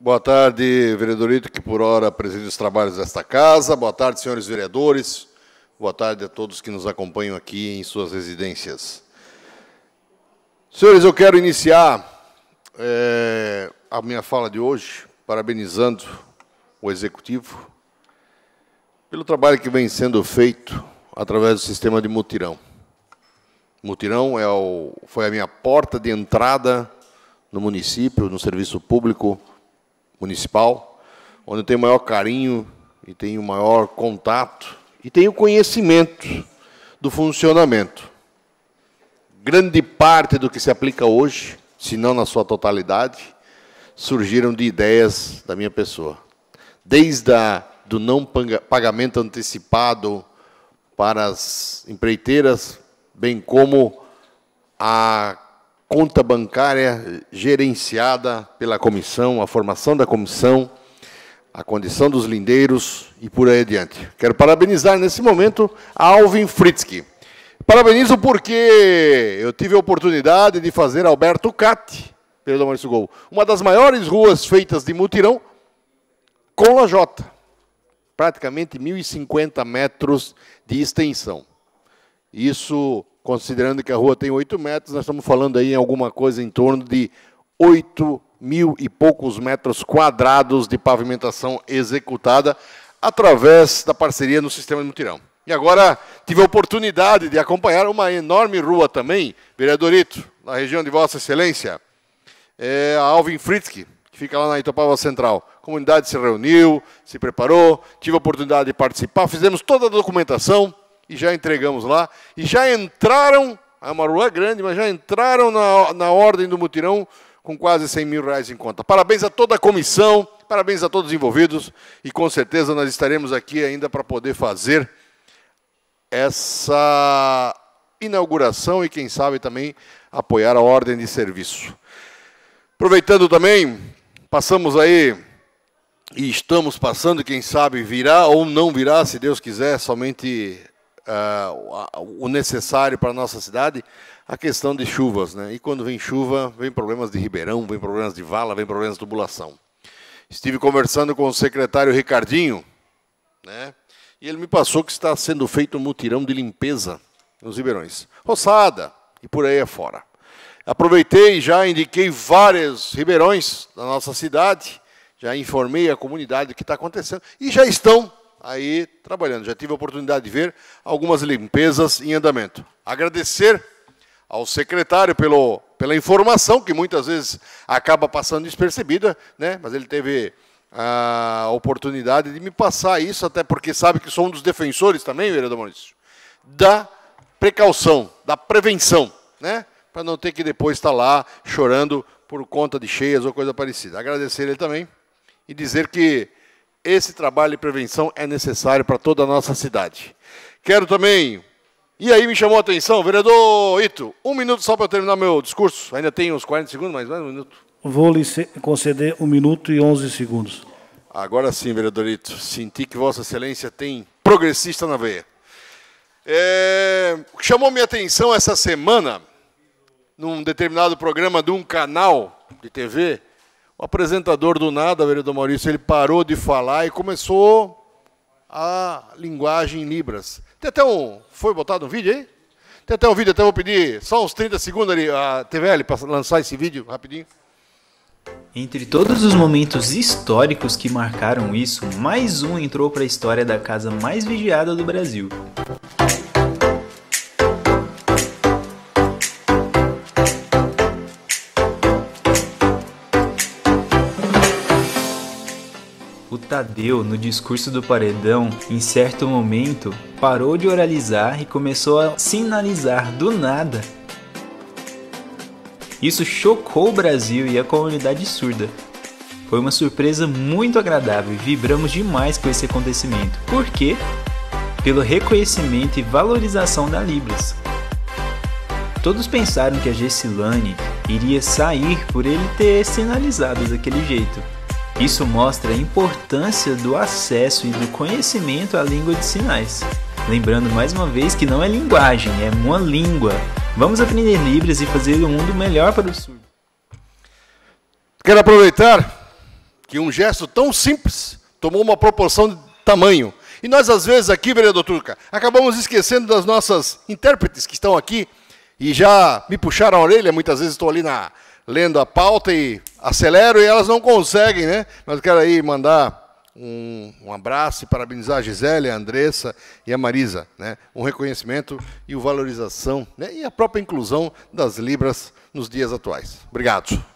Boa tarde, vereadorito, que por hora preside os trabalhos desta casa. Boa tarde, senhores vereadores. Boa tarde a todos que nos acompanham aqui em suas residências. Senhores, eu quero iniciar é, a minha fala de hoje parabenizando o Executivo pelo trabalho que vem sendo feito através do sistema de mutirão. Mutirão é o, foi a minha porta de entrada no município, no serviço público, municipal, onde eu tenho o maior carinho e tenho o maior contato e tenho conhecimento do funcionamento. Grande parte do que se aplica hoje, se não na sua totalidade, surgiram de ideias da minha pessoa. Desde a, do não pagamento antecipado para as empreiteiras, bem como a conta bancária gerenciada pela comissão, a formação da comissão, a condição dos lindeiros e por aí adiante. Quero parabenizar nesse momento a Alvin Fritzky. Parabenizo porque eu tive a oportunidade de fazer Alberto Cati, pelo Maurício Gol, uma das maiores ruas feitas de mutirão com lajota. Praticamente 1.050 metros de extensão. Isso Considerando que a rua tem 8 metros, nós estamos falando aí em alguma coisa em torno de 8 mil e poucos metros quadrados de pavimentação executada através da parceria no sistema de mutirão. E agora tive a oportunidade de acompanhar uma enorme rua também, vereadorito, na região de Vossa Excelência, é a Alvin Fritzky, que fica lá na Itopava Central. A comunidade se reuniu, se preparou, tive a oportunidade de participar, fizemos toda a documentação e já entregamos lá, e já entraram, a uma é grande, mas já entraram na, na ordem do mutirão com quase 100 mil reais em conta. Parabéns a toda a comissão, parabéns a todos os envolvidos, e com certeza nós estaremos aqui ainda para poder fazer essa inauguração e, quem sabe, também apoiar a ordem de serviço. Aproveitando também, passamos aí e estamos passando, quem sabe virá ou não virá, se Deus quiser, somente uh, o necessário para a nossa cidade, a questão de chuvas. Né? E quando vem chuva, vem problemas de ribeirão, vem problemas de vala, vem problemas de tubulação. Estive conversando com o secretário Ricardinho, né? e ele me passou que está sendo feito um mutirão de limpeza nos ribeirões. Roçada, e por aí afora. Aproveitei e já indiquei vários ribeirões da nossa cidade, já informei a comunidade do que está acontecendo, e já estão aí trabalhando. Já tive a oportunidade de ver algumas limpezas em andamento. Agradecer ao secretário pelo, pela informação, que muitas vezes acaba passando despercebida, né? mas ele teve a oportunidade de me passar isso, até porque sabe que sou um dos defensores também, vereador Maurício, da precaução, da prevenção, né? para não ter que depois estar tá lá chorando por conta de cheias ou coisa parecida. Agradecer ele também e dizer que esse trabalho de prevenção é necessário para toda a nossa cidade. Quero também. E aí me chamou a atenção, vereador Ito, um minuto só para terminar meu discurso. Ainda tem uns 40 segundos, mas mais um minuto. Vou lhe conceder um minuto e 11 segundos. Agora sim, vereador Ito. Senti que Vossa Excelência tem progressista na veia. É, chamou minha atenção essa semana, num determinado programa de um canal de TV, o apresentador do nada, vereador Maurício, ele parou de falar e começou a linguagem em Libras. Tem até um. Foi botado um vídeo aí? Tem até um vídeo, até vou pedir só uns 30 segundos ali, a TVL, para lançar esse vídeo rapidinho. Entre todos os momentos históricos que marcaram isso, mais um entrou para a história da casa mais vigiada do Brasil. o Tadeu, no discurso do paredão, em certo momento, parou de oralizar e começou a sinalizar do nada. Isso chocou o Brasil e a comunidade surda. Foi uma surpresa muito agradável e vibramos demais com esse acontecimento. Por quê? Pelo reconhecimento e valorização da Libras. Todos pensaram que a Gessilane iria sair por ele ter sinalizado daquele jeito. Isso mostra a importância do acesso e do conhecimento à língua de sinais. Lembrando mais uma vez que não é linguagem, é uma língua. Vamos aprender Libras e fazer o um mundo melhor para o surdo. Quero aproveitar que um gesto tão simples tomou uma proporção de tamanho. E nós, às vezes, aqui, vereador Turca, acabamos esquecendo das nossas intérpretes que estão aqui e já me puxaram a orelha. Muitas vezes estou ali na, lendo a pauta e Acelero e elas não conseguem, né? Mas quero aí mandar um, um abraço e parabenizar a Gisele, a Andressa e a Marisa, né? Um reconhecimento e o valorização né? e a própria inclusão das Libras nos dias atuais. Obrigado.